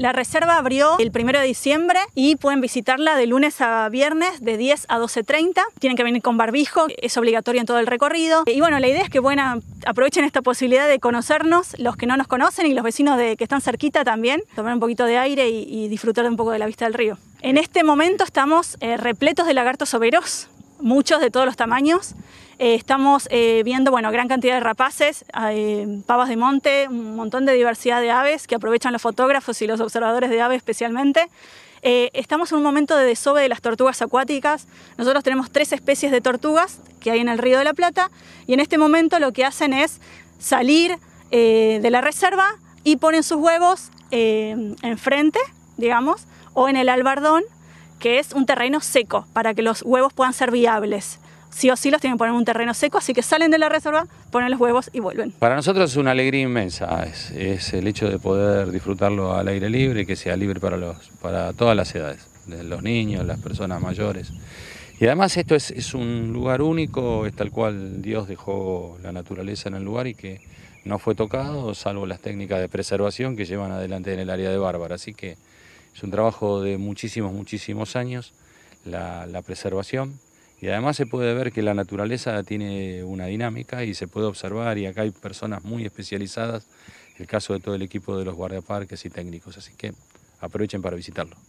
La reserva abrió el 1 de diciembre y pueden visitarla de lunes a viernes de 10 a 12.30. Tienen que venir con barbijo, es obligatorio en todo el recorrido. Y bueno, la idea es que aprovechen esta posibilidad de conocernos, los que no nos conocen y los vecinos de, que están cerquita también, tomar un poquito de aire y, disfrutar disfrutar un poco de la vista del río. En este momento estamos eh, repletos de lagartos overos muchos de todos los tamaños. Eh, estamos eh, viendo bueno, gran cantidad de rapaces, eh, pavas de monte, un montón de diversidad de aves que aprovechan los fotógrafos y los observadores de aves especialmente. estamos en un momento de desove de las tortugas acuáticas. Nosotros tenemos tres especies de tortugas que hay en el Río de la Plata y en este momento lo que hacen es salir de la reserva y ponen sus huevos enfrente, digamos, o en el albardón que es un terreno seco para que los huevos puedan ser viables. Sí o sí los tienen que poner en un terreno seco, así que salen de la reserva, ponen los huevos y vuelven. Para nosotros es una alegría inmensa, es, el hecho de poder disfrutarlo al aire libre, que sea libre para, los, para todas las edades, desde los niños, las personas mayores. Y además esto es, es, un lugar único, es tal cual Dios dejó la naturaleza en el lugar y que no fue tocado, salvo las técnicas de preservación que llevan adelante en el área de Bárbara. Así que es un trabajo de muchísimos, muchísimos años, la, preservación. Y además se puede ver que la naturaleza tiene una dinámica y se puede observar y acá hay personas muy especializadas, el caso de todo el equipo de los guardaparques y técnicos, así que aprovechen para visitarlo.